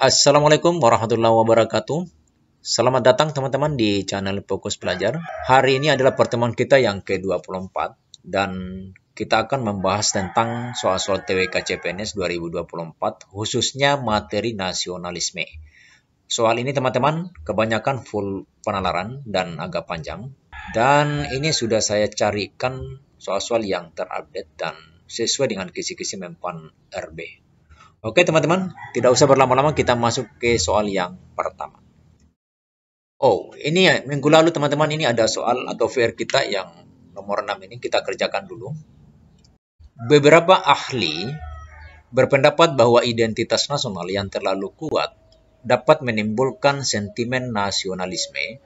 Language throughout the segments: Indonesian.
Assalamualaikum warahmatullahi wabarakatuh. Selamat datang teman-teman di channel Fokus pelajar. Hari ini adalah pertemuan kita yang ke-24 dan kita akan membahas tentang soal-soal TWK CPNS 2024 khususnya materi nasionalisme. Soal ini teman-teman kebanyakan full penalaran dan agak panjang dan ini sudah saya carikan soal-soal yang terupdate dan sesuai dengan kisi-kisi mempan RB. Oke teman-teman, tidak usah berlama-lama kita masuk ke soal yang pertama. Oh, ini ya, minggu lalu teman-teman ini ada soal atau fair kita yang nomor 6 ini kita kerjakan dulu. Beberapa ahli berpendapat bahwa identitas nasional yang terlalu kuat dapat menimbulkan sentimen nasionalisme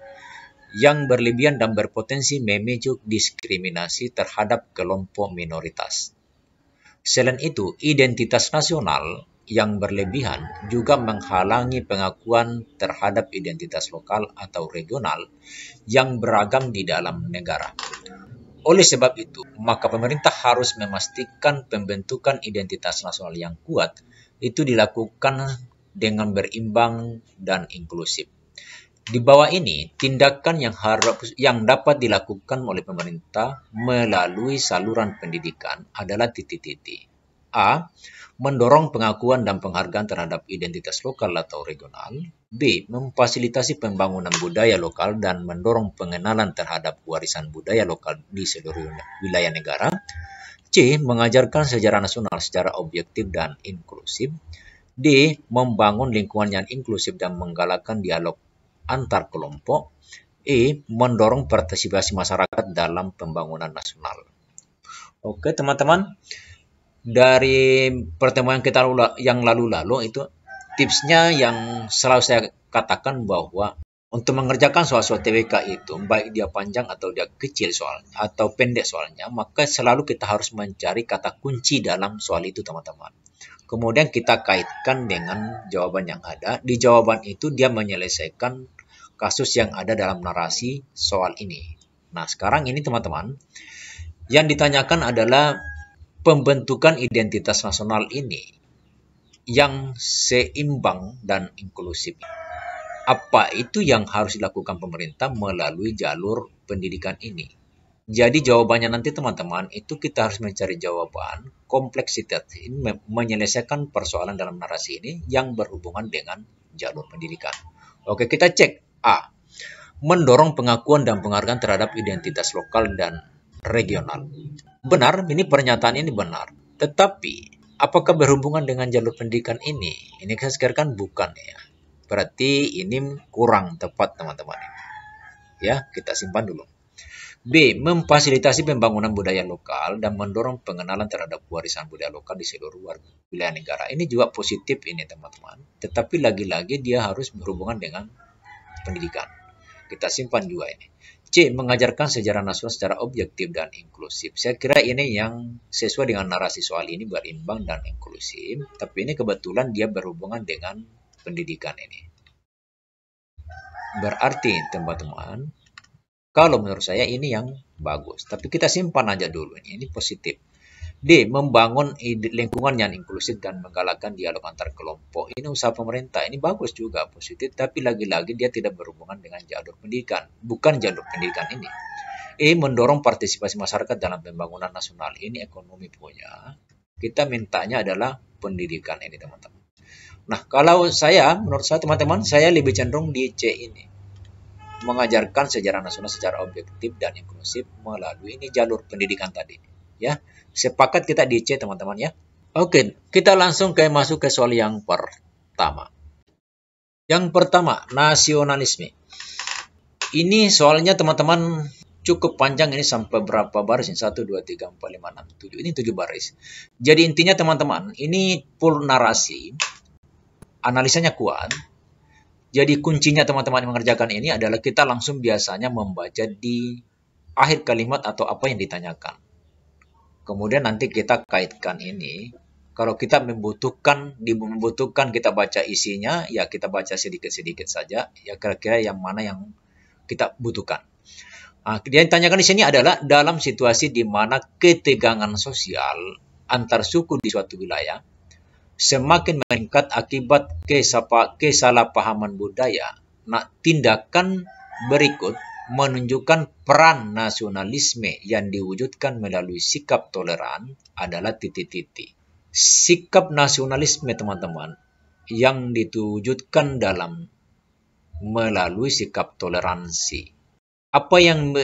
yang berlebihan dan berpotensi memicu diskriminasi terhadap kelompok minoritas. Selain itu, identitas nasional yang berlebihan juga menghalangi pengakuan terhadap identitas lokal atau regional yang beragam di dalam negara. Oleh sebab itu, maka pemerintah harus memastikan pembentukan identitas nasional yang kuat itu dilakukan dengan berimbang dan inklusif. Di bawah ini, tindakan yang harap yang dapat dilakukan oleh pemerintah melalui saluran pendidikan adalah titik-titik. A. Mendorong pengakuan dan penghargaan terhadap identitas lokal atau regional. B. Memfasilitasi pembangunan budaya lokal dan mendorong pengenalan terhadap warisan budaya lokal di seluruh wilayah negara. C. Mengajarkan sejarah nasional secara objektif dan inklusif. D. Membangun lingkungan yang inklusif dan menggalakkan dialog antar kelompok. E. Mendorong partisipasi masyarakat dalam pembangunan nasional. Oke teman-teman, dari pertemuan kita yang lalu-lalu itu tipsnya yang selalu saya katakan bahwa untuk mengerjakan soal-soal TWK itu, baik dia panjang atau dia kecil soalnya, atau pendek soalnya, maka selalu kita harus mencari kata kunci dalam soal itu, teman-teman. Kemudian kita kaitkan dengan jawaban yang ada. Di jawaban itu dia menyelesaikan kasus yang ada dalam narasi soal ini. Nah, sekarang ini teman-teman, yang ditanyakan adalah pembentukan identitas nasional ini yang seimbang dan inklusif. Apa itu yang harus dilakukan pemerintah melalui jalur pendidikan ini? Jadi jawabannya nanti teman-teman itu kita harus mencari jawaban kompleksitas ini menyelesaikan persoalan dalam narasi ini yang berhubungan dengan jalur pendidikan. Oke kita cek A. Mendorong pengakuan dan penghargaan terhadap identitas lokal dan regional. Benar, ini pernyataan ini benar. Tetapi, apakah berhubungan dengan jalur pendidikan ini? Ini kan bukan ya. Berarti ini kurang tepat teman-teman. Ya, kita simpan dulu. B. Memfasilitasi pembangunan budaya lokal dan mendorong pengenalan terhadap warisan budaya lokal di seluruh warga wilayah negara. Ini juga positif ini teman-teman. Tetapi lagi-lagi dia harus berhubungan dengan pendidikan. Kita simpan juga ini. C. Mengajarkan sejarah nasional secara objektif dan inklusif. Saya kira ini yang sesuai dengan narasi soal ini berimbang dan inklusif. Tapi ini kebetulan dia berhubungan dengan pendidikan ini. Berarti teman-teman, kalau menurut saya ini yang bagus. Tapi kita simpan aja dulu. Ini positif. D. Membangun lingkungan yang inklusif dan menggalakkan dialog antar kelompok. Ini usaha pemerintah. Ini bagus juga, positif. Tapi lagi-lagi dia tidak berhubungan dengan jalur pendidikan. Bukan jalur pendidikan ini. E. Mendorong partisipasi masyarakat dalam pembangunan nasional. Ini ekonomi punya. Kita mintanya adalah pendidikan ini, teman-teman. Nah, kalau saya, menurut saya, teman-teman, saya lebih cenderung di C ini. Mengajarkan sejarah nasional secara objektif dan inklusif melalui ini jalur pendidikan tadi ya. Sepakat kita di C teman-teman ya. Oke, kita langsung ke masuk ke soal yang pertama. Yang pertama, nasionalisme. Ini soalnya teman-teman cukup panjang ini sampai berapa baris ini? 1, 2, 3, 4, 5, 6, 7. Ini 7 baris. Jadi intinya teman-teman, ini full narasi. Analisanya kuat. Jadi kuncinya teman-teman mengerjakan ini adalah kita langsung biasanya membaca di akhir kalimat atau apa yang ditanyakan. Kemudian nanti kita kaitkan ini. Kalau kita membutuhkan, dibutuhkan kita baca isinya, ya kita baca sedikit-sedikit saja. Ya kira-kira yang mana yang kita butuhkan. Nah, yang ditanyakan di sini adalah dalam situasi di mana ketegangan sosial antar suku di suatu wilayah semakin meningkat akibat kesalahpahaman budaya. Nah, tindakan berikut menunjukkan peran nasionalisme yang diwujudkan melalui sikap toleran adalah titik-titik. Sikap nasionalisme teman-teman yang diwujudkan dalam melalui sikap toleransi. Apa yang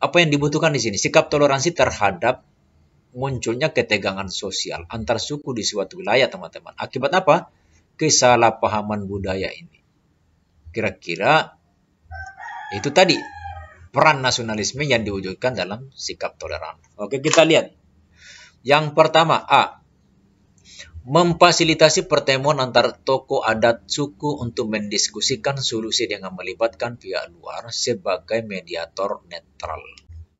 apa yang dibutuhkan di sini? Sikap toleransi terhadap munculnya ketegangan sosial antar suku di suatu wilayah, teman-teman. Akibat apa? Kesalahpahaman budaya ini. Kira-kira itu tadi peran nasionalisme yang diwujudkan dalam sikap toleran. Oke, kita lihat. Yang pertama, A. Memfasilitasi pertemuan antar toko adat suku untuk mendiskusikan solusi dengan melibatkan pihak luar sebagai mediator netral.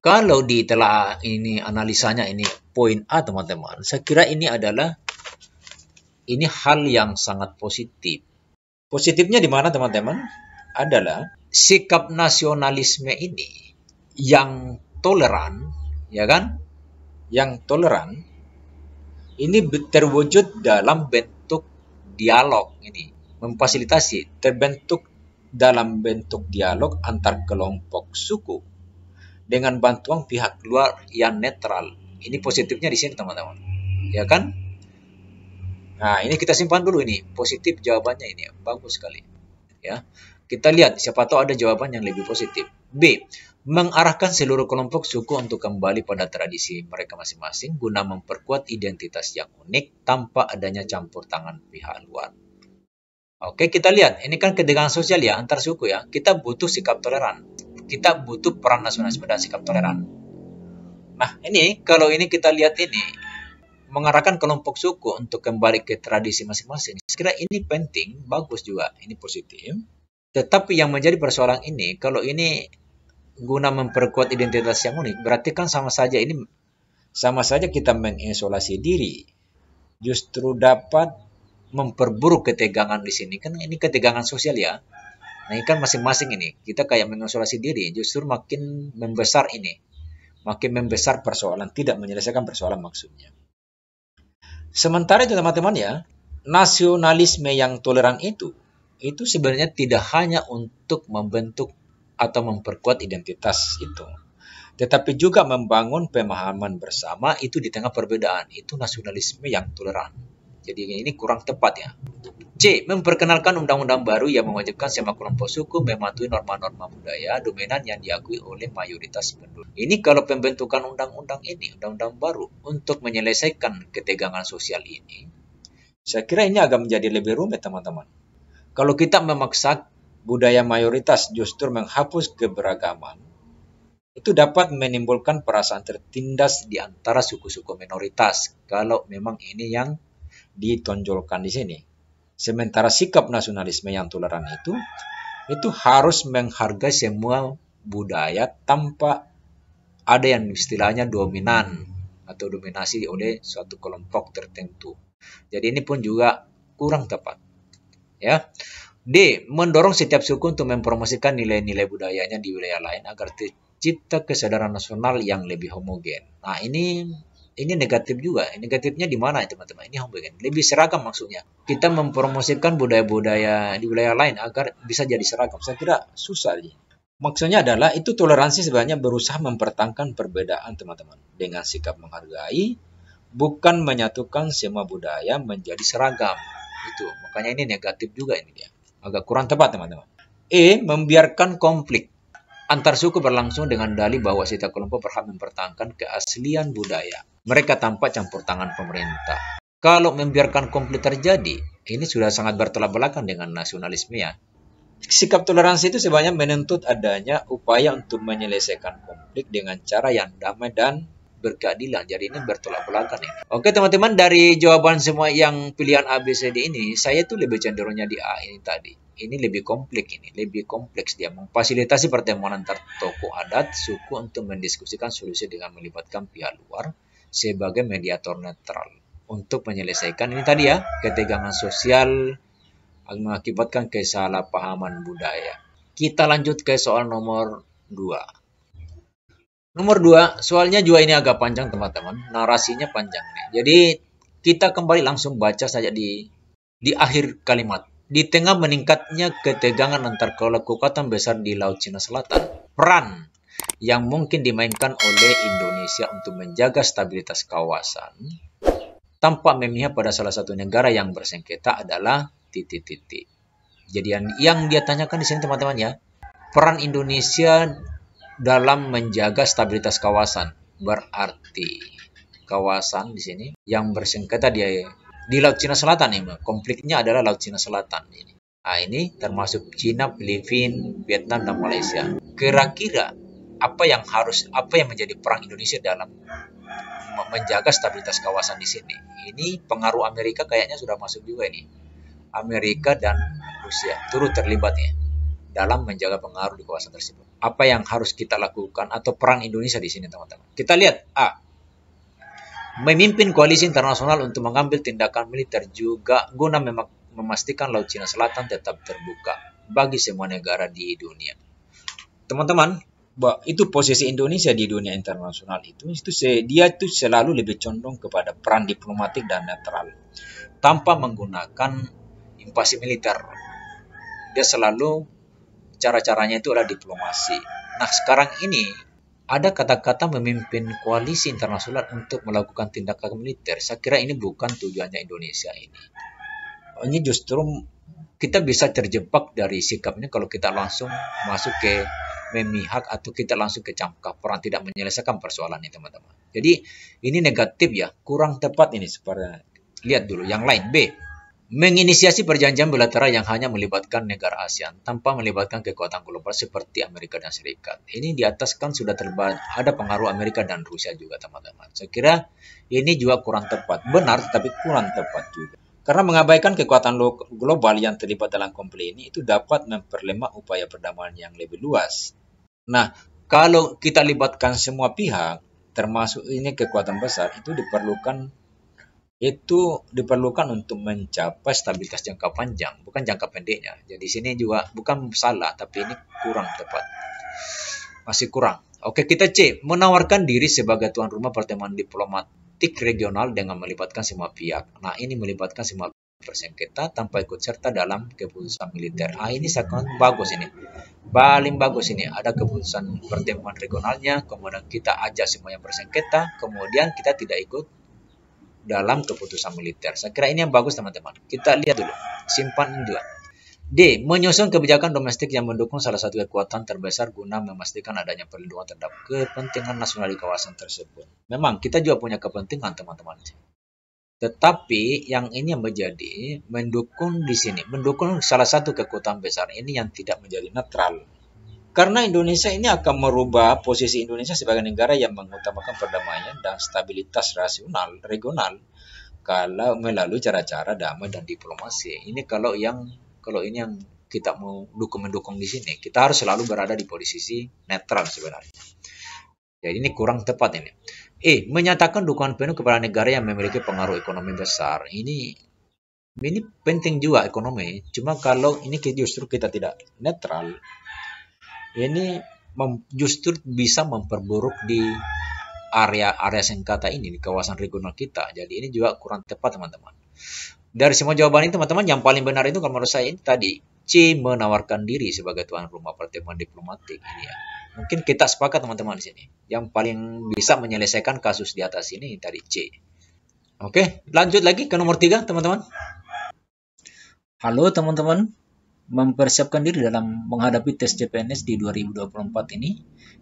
Kalau di telah ini analisanya ini poin A teman-teman, saya kira ini adalah ini hal yang sangat positif. Positifnya di mana teman-teman? Adalah sikap nasionalisme ini yang toleran, ya kan? Yang toleran ini terwujud dalam bentuk dialog ini, memfasilitasi terbentuk dalam bentuk dialog antar kelompok suku dengan bantuan pihak luar yang netral. Ini positifnya di sini, teman-teman. Ya kan? Nah, ini kita simpan dulu ini. Positif jawabannya ini. Bagus sekali. Ya. Kita lihat siapa tahu ada jawaban yang lebih positif. B. Mengarahkan seluruh kelompok suku untuk kembali pada tradisi mereka masing-masing guna memperkuat identitas yang unik tanpa adanya campur tangan pihak luar. Oke, kita lihat. Ini kan ketegangan sosial ya, antar suku ya. Kita butuh sikap toleran. Kita butuh peran nasionalisme dan sikap toleran. Nah, ini kalau ini kita lihat ini, mengarahkan kelompok suku untuk kembali ke tradisi masing-masing. Sekiranya ini penting, bagus juga. Ini positif. Tetapi yang menjadi persoalan ini, kalau ini guna memperkuat identitas yang unik, berarti kan sama saja ini sama saja kita mengisolasi diri. Justru dapat memperburuk ketegangan di sini. Kan ini ketegangan sosial ya. Nah, ini kan masing-masing ini. Kita kayak mengisolasi diri, justru makin membesar ini. Makin membesar persoalan, tidak menyelesaikan persoalan maksudnya. Sementara itu teman-teman ya, nasionalisme yang toleran itu itu sebenarnya tidak hanya untuk membentuk atau memperkuat identitas itu, tetapi juga membangun pemahaman bersama itu di tengah perbedaan. Itu nasionalisme yang toleran. Jadi ini kurang tepat ya. C. Memperkenalkan undang-undang baru yang mewajibkan semua kelompok suku mematuhi norma-norma budaya dominan yang diakui oleh mayoritas penduduk. Ini kalau pembentukan undang-undang ini, undang-undang baru untuk menyelesaikan ketegangan sosial ini, saya kira ini agak menjadi lebih rumit teman-teman. Kalau kita memaksa budaya mayoritas justru menghapus keberagaman, itu dapat menimbulkan perasaan tertindas di antara suku-suku minoritas kalau memang ini yang ditonjolkan di sini. Sementara sikap nasionalisme yang toleran itu itu harus menghargai semua budaya tanpa ada yang istilahnya dominan atau dominasi oleh suatu kelompok tertentu. Jadi ini pun juga kurang tepat ya. D. Mendorong setiap suku untuk mempromosikan nilai-nilai budayanya di wilayah lain agar tercipta kesadaran nasional yang lebih homogen. Nah, ini ini negatif juga. Negatifnya di mana, teman-teman? Ini homogen. Lebih seragam maksudnya. Kita mempromosikan budaya-budaya di wilayah lain agar bisa jadi seragam. Saya kira susah sih. Maksudnya adalah itu toleransi sebenarnya berusaha mempertahankan perbedaan, teman-teman, dengan sikap menghargai, bukan menyatukan semua budaya menjadi seragam. Itu makanya ini negatif juga ini dia. Agak kurang tepat teman-teman. E membiarkan konflik antar suku berlangsung dengan dalih bahwa setiap kelompok berhak mempertahankan keaslian budaya. Mereka tanpa campur tangan pemerintah. Kalau membiarkan konflik terjadi, ini sudah sangat bertolak belakang dengan nasionalisme ya. Sikap toleransi itu sebanyak menuntut adanya upaya untuk menyelesaikan konflik dengan cara yang damai dan berkeadilan. Jadi ini bertolak belakang ya. Oke teman-teman dari jawaban semua yang pilihan ABCD ini saya tuh lebih cenderungnya di A ini tadi. Ini lebih kompleks ini, lebih kompleks dia memfasilitasi pertemuan antar tokoh adat suku untuk mendiskusikan solusi dengan melibatkan pihak luar sebagai mediator netral untuk menyelesaikan ini tadi ya ketegangan sosial yang mengakibatkan kesalahpahaman budaya. Kita lanjut ke soal nomor 2. Nomor dua, soalnya juga ini agak panjang teman-teman, narasinya panjang. Nih. Jadi kita kembali langsung baca saja di di akhir kalimat. Di tengah meningkatnya ketegangan antar kekuatan besar di Laut Cina Selatan, peran yang mungkin dimainkan oleh Indonesia untuk menjaga stabilitas kawasan tampak memihak pada salah satu negara yang bersengketa adalah titik-titik. Jadi yang, yang dia tanyakan di sini teman-teman ya, peran Indonesia dalam menjaga stabilitas kawasan. Berarti kawasan di sini yang bersengketa di di Laut Cina Selatan ini, konfliknya adalah Laut Cina Selatan ini. Nah, ini termasuk Cina, Filipina, Vietnam dan Malaysia. Kira-kira apa yang harus apa yang menjadi perang Indonesia dalam menjaga stabilitas kawasan di sini. Ini pengaruh Amerika kayaknya sudah masuk juga ini. Amerika dan Rusia turut terlibatnya dalam menjaga pengaruh di kawasan tersebut apa yang harus kita lakukan atau perang Indonesia di sini teman-teman. Kita lihat A. Memimpin koalisi internasional untuk mengambil tindakan militer juga guna memastikan Laut Cina Selatan tetap terbuka bagi semua negara di dunia. Teman-teman, itu posisi Indonesia di dunia internasional itu, itu dia itu selalu lebih condong kepada peran diplomatik dan netral tanpa menggunakan invasi militer. Dia selalu cara-caranya itu adalah diplomasi. Nah, sekarang ini ada kata-kata memimpin koalisi internasional untuk melakukan tindakan militer. Saya kira ini bukan tujuannya Indonesia ini. Ini justru kita bisa terjebak dari sikapnya kalau kita langsung masuk ke memihak atau kita langsung ke campak perang tidak menyelesaikan persoalan ini teman-teman. Jadi ini negatif ya, kurang tepat ini seperti lihat dulu yang lain B menginisiasi perjanjian bilateral yang hanya melibatkan negara ASEAN tanpa melibatkan kekuatan global seperti Amerika dan Serikat. Ini di atas kan sudah terbaik, ada pengaruh Amerika dan Rusia juga teman-teman. Saya kira ini juga kurang tepat. Benar tapi kurang tepat juga. Karena mengabaikan kekuatan global yang terlibat dalam komplain ini itu dapat memperlemah upaya perdamaian yang lebih luas. Nah, kalau kita libatkan semua pihak, termasuk ini kekuatan besar, itu diperlukan itu diperlukan untuk mencapai stabilitas jangka panjang, bukan jangka pendeknya. Jadi sini juga bukan salah, tapi ini kurang tepat. Masih kurang. Oke, kita C. Menawarkan diri sebagai tuan rumah pertemuan diplomatik regional dengan melibatkan semua pihak. Nah, ini melibatkan semua persengketa tanpa ikut serta dalam keputusan militer. Ah, ini sangat bagus ini. Paling bagus ini. Ada keputusan pertemuan regionalnya, kemudian kita ajak semua yang persengketa kemudian kita tidak ikut dalam keputusan militer. Saya kira ini yang bagus teman-teman. Kita lihat dulu. Simpan dulu. D. Menyusun kebijakan domestik yang mendukung salah satu kekuatan terbesar guna memastikan adanya perlindungan terhadap kepentingan nasional di kawasan tersebut. Memang kita juga punya kepentingan teman-teman. Tetapi yang ini yang menjadi mendukung di sini, mendukung salah satu kekuatan besar ini yang tidak menjadi netral. Karena Indonesia ini akan merubah posisi Indonesia sebagai negara yang mengutamakan perdamaian dan stabilitas rasional regional kalau melalui cara-cara damai dan diplomasi. Ini kalau yang kalau ini yang kita mau dukung mendukung di sini, kita harus selalu berada di posisi netral sebenarnya. Jadi ini kurang tepat ini. Eh, Menyatakan dukungan penuh kepada negara yang memiliki pengaruh ekonomi besar. Ini ini penting juga ekonomi. Cuma kalau ini justru kita tidak netral, ini justru bisa memperburuk di area-area sengkata ini di kawasan regional kita. Jadi ini juga kurang tepat teman-teman. Dari semua jawaban ini teman-teman yang paling benar itu kalau menurut saya ini tadi C menawarkan diri sebagai tuan rumah pertemuan diplomatik ini ya. Mungkin kita sepakat teman-teman di sini. Yang paling bisa menyelesaikan kasus di atas ini tadi C. Oke, lanjut lagi ke nomor tiga teman-teman. Halo teman-teman, mempersiapkan diri dalam menghadapi tes CPNS di 2024 ini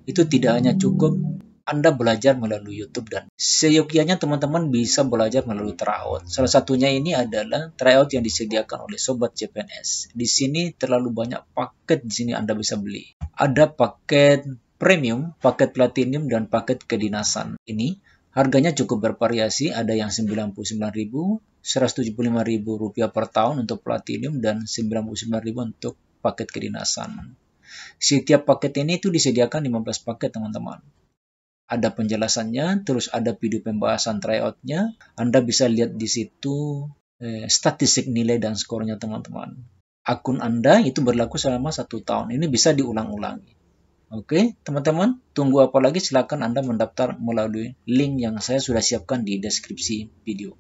itu tidak hanya cukup anda belajar melalui YouTube dan seyogianya teman-teman bisa belajar melalui tryout. Salah satunya ini adalah tryout yang disediakan oleh sobat CPNS. Di sini terlalu banyak paket di sini Anda bisa beli. Ada paket premium, paket platinum dan paket kedinasan. Ini Harganya cukup bervariasi, ada yang Rp99.000, Rp175.000 per tahun untuk platinum, dan Rp99.000 untuk paket kedinasan. Setiap paket ini itu disediakan 15 paket, teman-teman. Ada penjelasannya, terus ada video pembahasan tryoutnya. Anda bisa lihat di situ eh, statistik nilai dan skornya, teman-teman. Akun Anda itu berlaku selama satu tahun. Ini bisa diulang-ulangi. Oke, teman-teman, tunggu apa lagi? Silakan Anda mendaftar melalui link yang saya sudah siapkan di deskripsi video.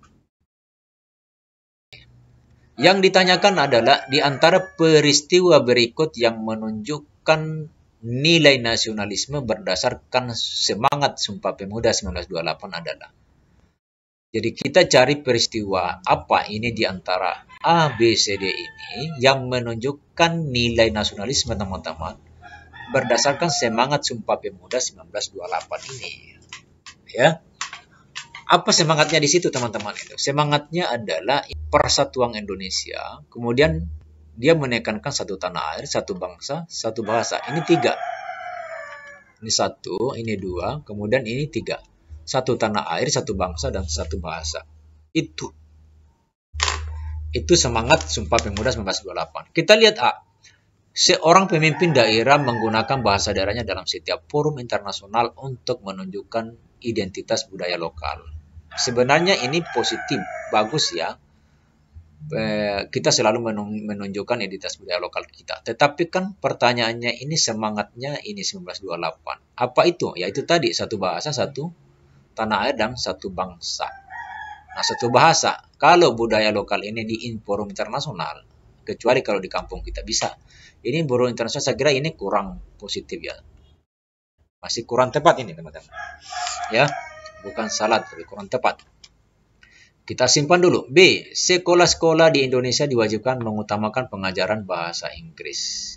Yang ditanyakan adalah di antara peristiwa berikut yang menunjukkan nilai nasionalisme berdasarkan semangat Sumpah Pemuda 1928 adalah. Jadi kita cari peristiwa apa ini di antara A, B, C, D ini yang menunjukkan nilai nasionalisme teman-teman berdasarkan semangat Sumpah Pemuda 1928 ini. Ya. Apa semangatnya di situ teman-teman itu? Semangatnya adalah persatuan Indonesia, kemudian dia menekankan satu tanah air, satu bangsa, satu bahasa. Ini tiga. Ini satu, ini dua, kemudian ini tiga. Satu tanah air, satu bangsa, dan satu bahasa. Itu. Itu semangat Sumpah Pemuda 1928. Kita lihat A Seorang pemimpin daerah menggunakan bahasa daerahnya dalam setiap forum internasional untuk menunjukkan identitas budaya lokal. Sebenarnya ini positif, bagus ya. Eh, kita selalu menunjukkan identitas budaya lokal kita. Tetapi kan pertanyaannya ini semangatnya ini 1928. Apa itu? Ya itu tadi satu bahasa, satu tanah air dan satu bangsa. Nah, satu bahasa. Kalau budaya lokal ini di forum internasional, kecuali kalau di kampung kita bisa. Ini buruh internasional saya kira ini kurang positif ya. Masih kurang tepat ini teman-teman. Ya, bukan salah tapi kurang tepat. Kita simpan dulu. B. Sekolah-sekolah di Indonesia diwajibkan mengutamakan pengajaran bahasa Inggris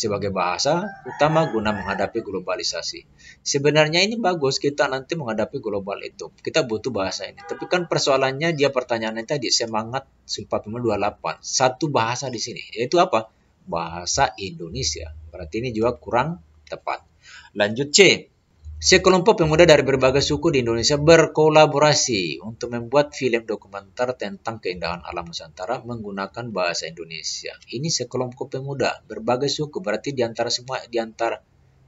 sebagai bahasa utama guna menghadapi globalisasi. Sebenarnya ini bagus kita nanti menghadapi global itu. Kita butuh bahasa ini. Tapi kan persoalannya dia pertanyaannya tadi semangat 428. Satu bahasa di sini yaitu apa? Bahasa Indonesia. Berarti ini juga kurang tepat. Lanjut C. Sekelompok pemuda dari berbagai suku di Indonesia berkolaborasi untuk membuat film dokumenter tentang keindahan alam Nusantara menggunakan bahasa Indonesia. Ini sekelompok pemuda, berbagai suku, berarti di antara semua di antara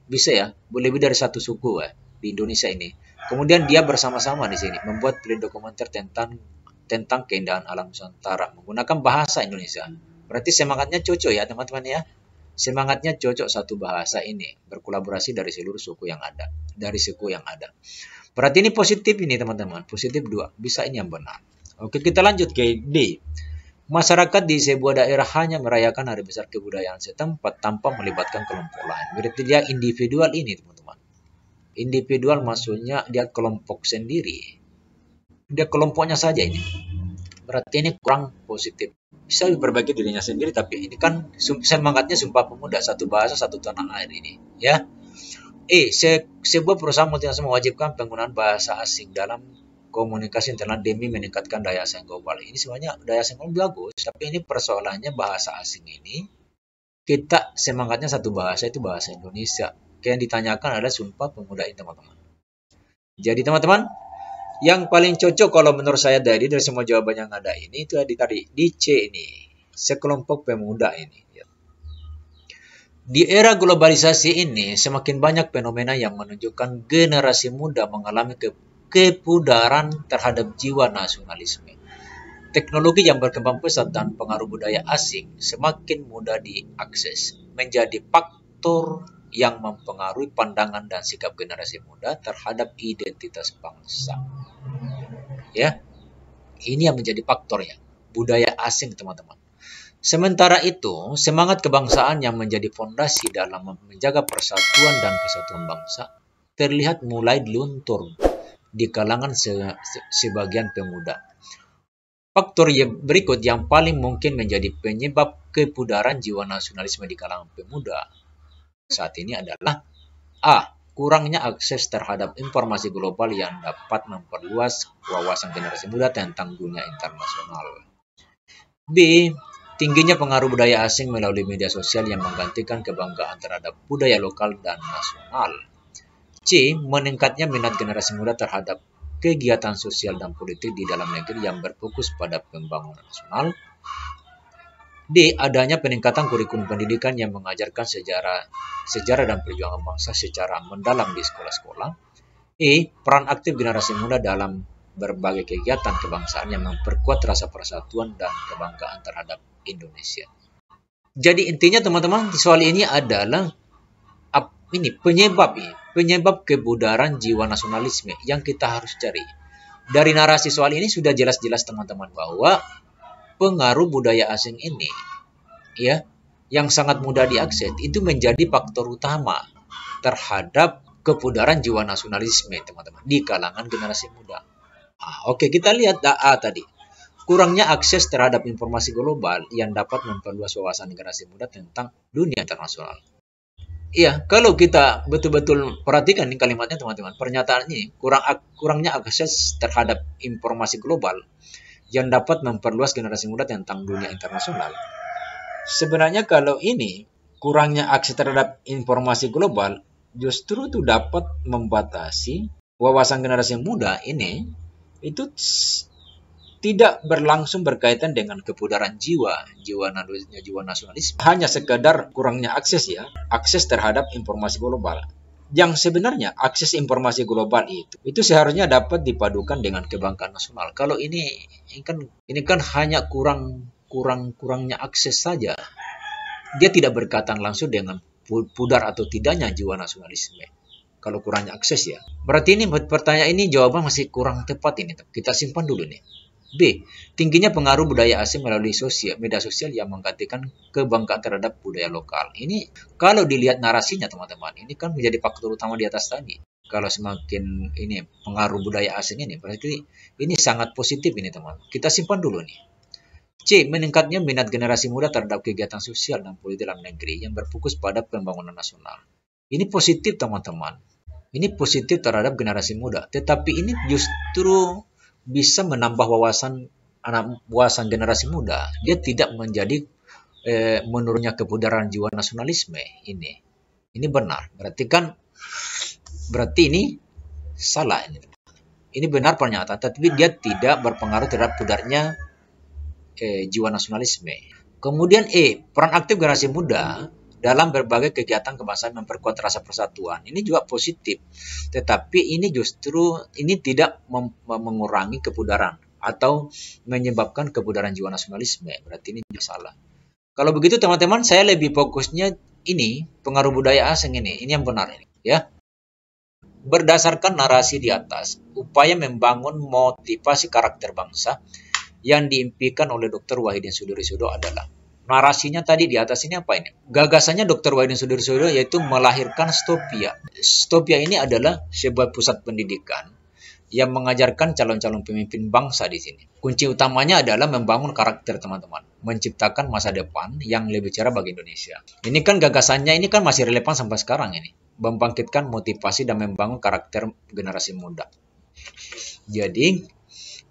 bisa ya, lebih dari satu suku ya di Indonesia ini. Kemudian dia bersama-sama di sini membuat film dokumenter tentang tentang keindahan alam Nusantara menggunakan bahasa Indonesia. Berarti semangatnya cocok ya teman-teman ya. Semangatnya cocok satu bahasa ini, berkolaborasi dari seluruh suku yang ada, dari suku yang ada. Berarti ini positif ini teman-teman, positif dua, bisa ini yang benar. Oke, kita lanjut ke D. Masyarakat di sebuah daerah hanya merayakan hari besar kebudayaan setempat tanpa melibatkan kelompok lain. Berarti dia individual ini teman-teman. Individual maksudnya dia kelompok sendiri. Dia kelompoknya saja ini. Berarti ini kurang positif bisa berbagi dirinya sendiri tapi ini kan semangatnya sumpah pemuda satu bahasa satu tanah air ini ya E. Se sebuah perusahaan multinasional mewajibkan penggunaan bahasa asing dalam komunikasi internal demi meningkatkan daya saing global. Ini semuanya daya saing global bagus, tapi ini persoalannya bahasa asing ini kita semangatnya satu bahasa itu bahasa Indonesia. yang ditanyakan adalah sumpah pemuda ini teman-teman. Jadi teman-teman, yang paling cocok kalau menurut saya dari dari semua jawaban yang ada ini itu di tadi di C ini sekelompok pemuda ini. Ya. Di era globalisasi ini semakin banyak fenomena yang menunjukkan generasi muda mengalami ke kepudaran terhadap jiwa nasionalisme. Teknologi yang berkembang pesat dan pengaruh budaya asing semakin mudah diakses menjadi faktor yang mempengaruhi pandangan dan sikap generasi muda terhadap identitas bangsa ya. Ini yang menjadi faktornya, budaya asing, teman-teman. Sementara itu, semangat kebangsaan yang menjadi fondasi dalam menjaga persatuan dan kesatuan bangsa terlihat mulai luntur di kalangan se sebagian pemuda. Faktor yang berikut yang paling mungkin menjadi penyebab kepudaran jiwa nasionalisme di kalangan pemuda saat ini adalah A kurangnya akses terhadap informasi global yang dapat memperluas wawasan generasi muda tentang dunia internasional. B. Tingginya pengaruh budaya asing melalui media sosial yang menggantikan kebanggaan terhadap budaya lokal dan nasional. C. Meningkatnya minat generasi muda terhadap kegiatan sosial dan politik di dalam negeri yang berfokus pada pembangunan nasional. D. Adanya peningkatan kurikulum pendidikan yang mengajarkan sejarah, sejarah dan perjuangan bangsa secara mendalam di sekolah-sekolah. E. Peran aktif generasi muda dalam berbagai kegiatan kebangsaan yang memperkuat rasa persatuan dan kebanggaan terhadap Indonesia. Jadi intinya teman-teman soal ini adalah ini penyebab ini, penyebab kebudaran jiwa nasionalisme yang kita harus cari. Dari narasi soal ini sudah jelas-jelas teman-teman bahwa pengaruh budaya asing ini ya yang sangat mudah diakses itu menjadi faktor utama terhadap kepudaran jiwa nasionalisme teman-teman di kalangan generasi muda. Nah, Oke kita lihat AA ah, tadi kurangnya akses terhadap informasi global yang dapat memperluas wawasan generasi muda tentang dunia internasional. Iya, kalau kita betul-betul perhatikan ini kalimatnya teman-teman, pernyataan ini kurang kurangnya akses terhadap informasi global yang dapat memperluas generasi muda tentang dunia internasional. Sebenarnya kalau ini kurangnya akses terhadap informasi global justru itu dapat membatasi wawasan generasi muda ini itu tidak berlangsung berkaitan dengan kepudaran jiwa, jiwa jiwa nasionalis Hanya sekedar kurangnya akses ya, akses terhadap informasi global yang sebenarnya akses informasi global itu itu seharusnya dapat dipadukan dengan kebanggaan nasional. Kalau ini, ini kan ini kan hanya kurang kurang kurangnya akses saja. Dia tidak berkaitan langsung dengan pudar atau tidaknya jiwa nasionalisme. Kalau kurangnya akses ya. Berarti ini pertanyaan ini jawaban masih kurang tepat ini. Kita simpan dulu nih. B. Tingginya pengaruh budaya asing melalui sosial, media sosial yang menggantikan kebanggaan terhadap budaya lokal. Ini kalau dilihat narasinya teman-teman, ini kan menjadi faktor utama di atas tadi. Kalau semakin ini pengaruh budaya asing ini, berarti ini sangat positif ini teman. Kita simpan dulu nih. C. Meningkatnya minat generasi muda terhadap kegiatan sosial dan politik dalam negeri yang berfokus pada pembangunan nasional. Ini positif teman-teman. Ini positif terhadap generasi muda. Tetapi ini justru bisa menambah wawasan anak wawasan generasi muda. Dia tidak menjadi eh, menurunnya kebudaran jiwa nasionalisme ini. Ini benar. Berarti kan berarti ini salah ini. Ini benar pernyataan, tetapi dia tidak berpengaruh terhadap pudarnya eh, jiwa nasionalisme. Kemudian E, peran aktif generasi muda dalam berbagai kegiatan kebangsaan memperkuat rasa persatuan. Ini juga positif, tetapi ini justru ini tidak mengurangi kepudaran atau menyebabkan kepudaran jiwa nasionalisme. Berarti ini juga salah. Kalau begitu teman-teman, saya lebih fokusnya ini pengaruh budaya asing ini. Ini yang benar ini, ya. Berdasarkan narasi di atas, upaya membangun motivasi karakter bangsa yang diimpikan oleh Dr. Wahidin Sudirisudo adalah narasinya tadi di atas ini apa ini? Gagasannya Dr. Wahidin Sudirsoyo yaitu melahirkan Stopia. Stopia ini adalah sebuah pusat pendidikan yang mengajarkan calon-calon pemimpin bangsa di sini. Kunci utamanya adalah membangun karakter teman-teman, menciptakan masa depan yang lebih cerah bagi Indonesia. Ini kan gagasannya ini kan masih relevan sampai sekarang ini, membangkitkan motivasi dan membangun karakter generasi muda. Jadi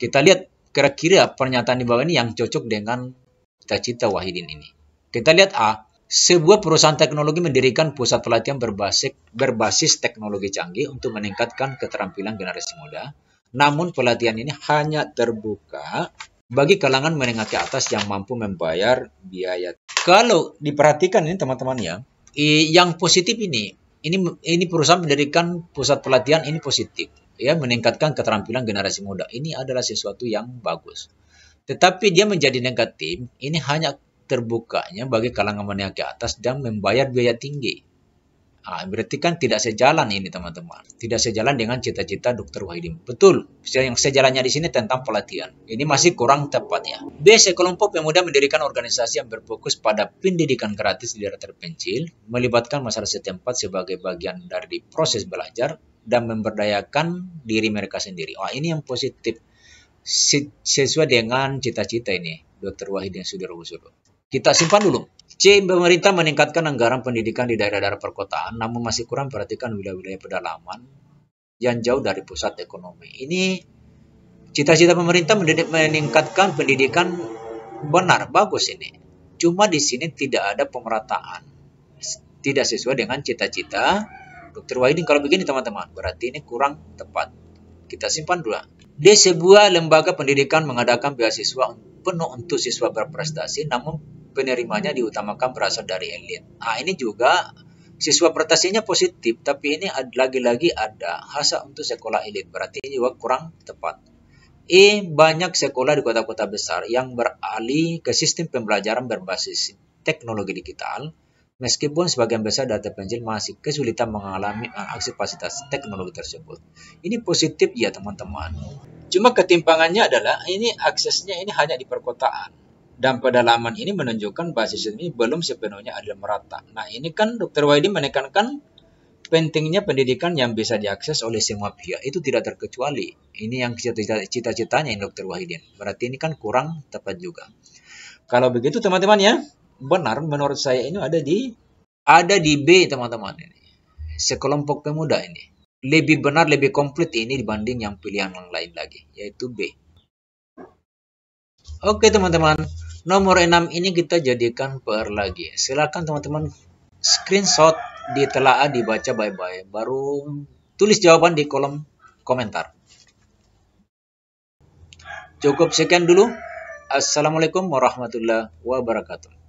kita lihat kira-kira pernyataan di bawah ini yang cocok dengan cita-cita Wahidin ini. Kita lihat A. Sebuah perusahaan teknologi mendirikan pusat pelatihan berbasis, berbasis teknologi canggih untuk meningkatkan keterampilan generasi muda. Namun pelatihan ini hanya terbuka bagi kalangan menengah ke atas yang mampu membayar biaya. Kalau diperhatikan ini teman-teman ya, yang positif ini, ini ini perusahaan mendirikan pusat pelatihan ini positif ya meningkatkan keterampilan generasi muda. Ini adalah sesuatu yang bagus. Tetapi dia menjadi negatif, ini hanya terbukanya bagi kalangan menengah ke atas dan membayar biaya tinggi. Nah, berarti kan tidak sejalan ini teman-teman. Tidak sejalan dengan cita-cita Dr. Wahidin. Betul. Yang sejalannya di sini tentang pelatihan. Ini masih kurang tepat ya. B. Sekelompok pemuda mendirikan organisasi yang berfokus pada pendidikan gratis di daerah terpencil, melibatkan masyarakat setempat sebagai bagian dari proses belajar, dan memberdayakan diri mereka sendiri. Wah, ini yang positif sesuai dengan cita-cita ini Dr. Wahid yang sudah Sudo. Kita simpan dulu. C. Pemerintah meningkatkan anggaran pendidikan di daerah-daerah perkotaan, namun masih kurang perhatikan wilayah-wilayah pedalaman yang jauh dari pusat ekonomi. Ini cita-cita pemerintah meningkatkan pendidikan benar, bagus ini. Cuma di sini tidak ada pemerataan. Tidak sesuai dengan cita-cita Dr. Wahidin kalau begini teman-teman, berarti ini kurang tepat. Kita simpan dua. Di sebuah lembaga pendidikan mengadakan beasiswa penuh untuk siswa berprestasi, namun penerimanya diutamakan berasal dari elit. Nah, ini juga siswa prestasinya positif, tapi ini lagi-lagi ada hasa untuk sekolah elit, berarti ini juga kurang tepat. E. Banyak sekolah di kota-kota besar yang beralih ke sistem pembelajaran berbasis teknologi digital Meskipun sebagian besar data penjil masih kesulitan mengalami aksesibilitas teknologi tersebut. Ini positif ya teman-teman. Cuma ketimpangannya adalah ini aksesnya ini hanya di perkotaan. Dan pedalaman ini menunjukkan basis ini belum sepenuhnya adil merata. Nah ini kan Dr. Wahidin menekankan pentingnya pendidikan yang bisa diakses oleh semua pihak itu tidak terkecuali. Ini yang cita-citanya Dr. Wahidin. Berarti ini kan kurang tepat juga. Kalau begitu teman-teman ya, benar menurut saya ini ada di ada di B teman-teman ini sekelompok pemuda ini lebih benar lebih komplit ini dibanding yang pilihan yang lain lagi yaitu B. Oke teman-teman nomor 6 ini kita jadikan per lagi silakan teman-teman screenshot ditelaah dibaca bye-bye baru tulis jawaban di kolom komentar. Cukup sekian dulu. Assalamualaikum warahmatullahi wabarakatuh.